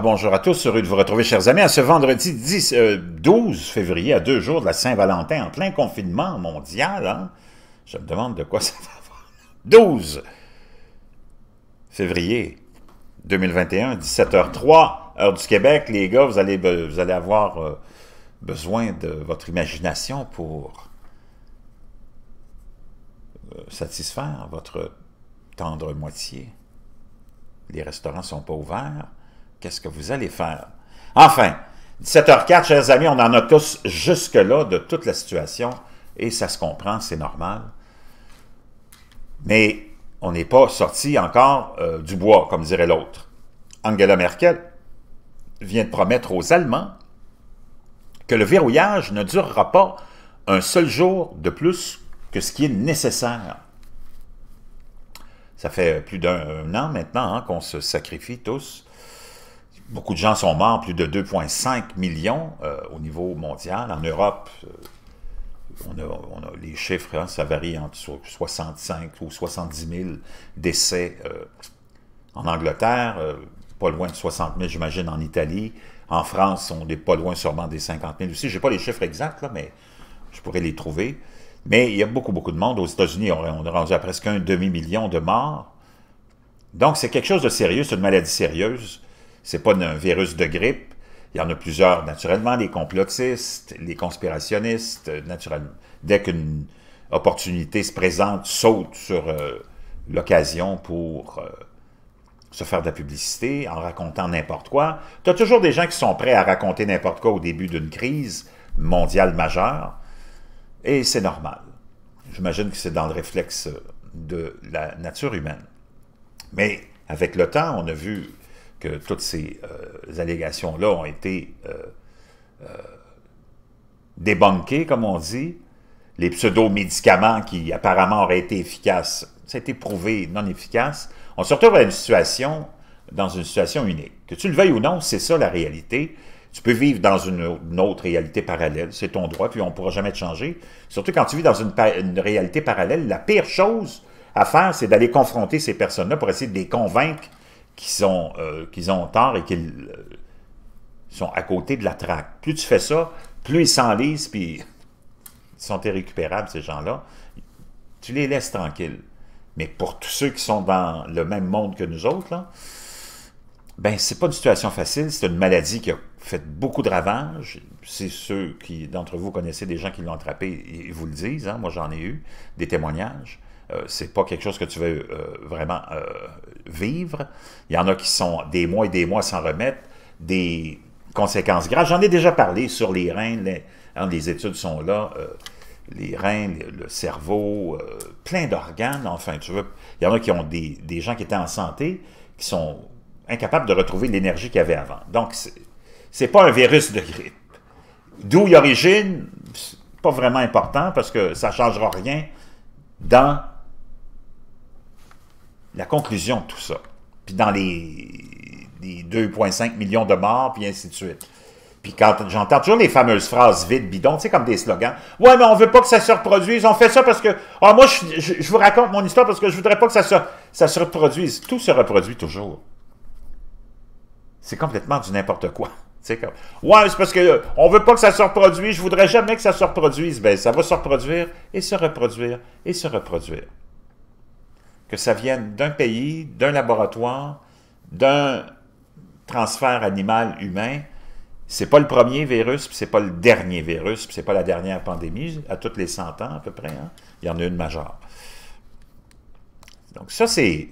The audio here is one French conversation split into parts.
bonjour à tous, heureux de vous retrouver, chers amis, à ce vendredi 10, 12 euh, février, à deux jours de la Saint-Valentin, en plein confinement mondial. Hein? Je me demande de quoi ça va avoir. 12 février 2021, 17h03, heure du Québec. Les gars, vous allez, vous allez avoir euh, besoin de votre imagination pour euh, satisfaire votre tendre moitié. Les restaurants ne sont pas ouverts qu'est-ce que vous allez faire? Enfin, 17h04, chers amis, on en a tous jusque-là de toute la situation, et ça se comprend, c'est normal. Mais on n'est pas sorti encore euh, du bois, comme dirait l'autre. Angela Merkel vient de promettre aux Allemands que le verrouillage ne durera pas un seul jour de plus que ce qui est nécessaire. Ça fait euh, plus d'un an maintenant hein, qu'on se sacrifie tous beaucoup de gens sont morts, plus de 2,5 millions euh, au niveau mondial. En Europe, euh, on, a, les chiffres, hein, ça varie entre 65 ou 70 000 décès euh, en Angleterre, pas loin de 60 000, j'imagine, en Italie. En France, on n'est pas loin sûrement des 50 000 aussi. Je n'ai pas les chiffres exacts, mais je pourrais les trouver. Mais il y a beaucoup, beaucoup de monde. Aux États-Unis, on, on, a rendu à presque un demi-million de morts. Donc, c'est quelque chose de sérieux, c'est une maladie sérieuse. C'est pas un virus de grippe. Il y en a plusieurs, naturellement, les complotistes, les conspirationnistes, euh, naturellement. Dès qu'une opportunité se présente, saute sur euh, l'occasion pour euh, se faire de la publicité en racontant n'importe quoi. Tu as toujours des gens qui sont prêts à raconter n'importe quoi au début d'une crise mondiale majeure, et c'est normal. J'imagine que c'est dans le réflexe de la nature humaine. Mais avec le temps, on a vu que toutes ces euh, allégations-là ont été euh, euh comme on dit. Les pseudo-médicaments qui apparemment auraient été efficaces, ça a été prouvé non efficace. On se retrouve une situation, dans une situation unique. Que tu le veuilles ou non, c'est ça la réalité. Tu peux vivre dans une, autre réalité parallèle, c'est ton droit, puis on ne pourra jamais te changer. Surtout quand tu vis dans une réalité parallèle, la pire chose à faire, c'est d'aller confronter ces personnes-là pour essayer de les convaincre qui sont euh, qu'ils ont tort et qu'ils euh, sont à côté de la traque. Plus tu fais ça, plus ils s'enlisent, puis ils sont irrécupérables, ces gens-là. Tu les laisses tranquilles. Mais pour tous ceux qui sont dans le même monde que nous autres, là, ben c'est pas une situation facile, c'est une maladie qui a fait beaucoup de ravages. C'est ceux qui d'entre vous connaissez des gens qui l'ont attrapé, ils vous le disent, hein. moi j'en ai eu, des témoignages. Euh, c'est pas quelque chose que tu veux euh, vraiment euh, vivre. Il y en a qui sont des mois et des mois sans remettre, des conséquences graves. J'en ai déjà parlé sur les reins, les, hein, études sont là, les reins, le, cerveau, plein d'organes, enfin, tu veux. Il y en a qui ont des, gens qui étaient en santé, qui sont incapables de retrouver l'énergie qu'ils avaient avant. Donc, c'est pas un virus de grippe. D'où il origine pas vraiment important parce que ça ne changera rien dans la conclusion de tout ça. Puis dans les, 2,5 millions de morts, puis ainsi de suite. Puis quand j'entends toujours les fameuses phrases vides, bidons, tu comme des slogans. Ouais, mais on veut pas que ça se reproduise. On fait ça parce que. Ah, moi, je, vous raconte mon histoire parce que je voudrais pas que ça se, ça se reproduise. Tout se reproduit toujours. C'est complètement du n'importe quoi. comme. Ouais, c'est parce que on veut pas que ça se reproduise. Je voudrais jamais que ça se reproduise. Ben, ça va se reproduire et se reproduire et se reproduire que ça vienne d'un pays, d'un laboratoire, d'un transfert animal humain, c'est pas le premier virus, puis c'est pas le dernier virus, puis c'est pas la dernière pandémie, à toutes les 100 ans à peu près. Hein. Il y en a une majeure. Donc ça, c'est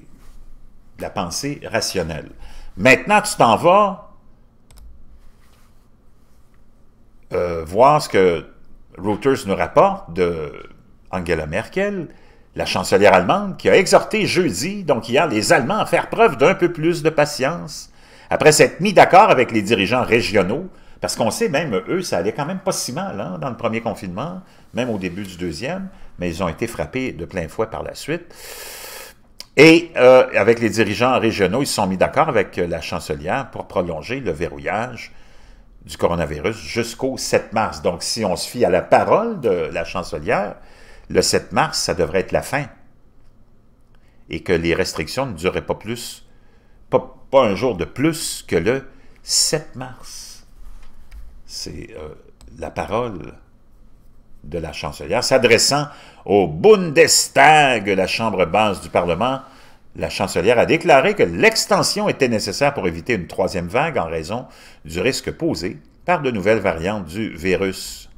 la pensée rationnelle. Maintenant, tu t'en vas euh, voir ce que Reuters nous rapporte de Angela Merkel, la chancelière allemande, qui a exhorté jeudi, donc hier, les Allemands à faire preuve d'un peu plus de patience, après s'être mis d'accord avec les dirigeants régionaux, parce qu'on sait, même eux, ça allait quand même pas si mal hein, dans le premier confinement, même au début du deuxième, mais ils ont été frappés de plein fouet par la suite. Et euh, avec les dirigeants régionaux, ils se sont mis d'accord avec la chancelière pour prolonger le verrouillage du coronavirus jusqu'au 7 mars. Donc, si on se fie à la parole de la chancelière, le 7 mars, ça devrait être la fin. Et que les restrictions ne dureraient pas plus, pas, un jour de plus que le 7 mars. C'est euh, la parole de la chancelière, s'adressant au Bundestag, la chambre basse du Parlement, la chancelière a déclaré que l'extension était nécessaire pour éviter une troisième vague en raison du risque posé par de nouvelles variantes du virus.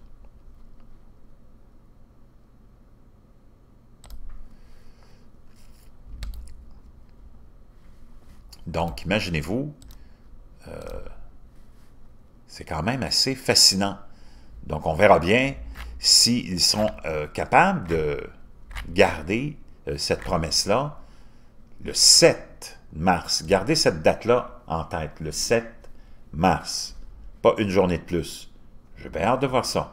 Donc, imaginez-vous, euh, c'est quand même assez fascinant. Donc, on verra bien s'ils sont euh, capables de garder euh, cette promesse-là le 7 mars. Gardez cette date-là en tête, le 7 mars. Pas une journée de plus. J'ai bien hâte de voir ça.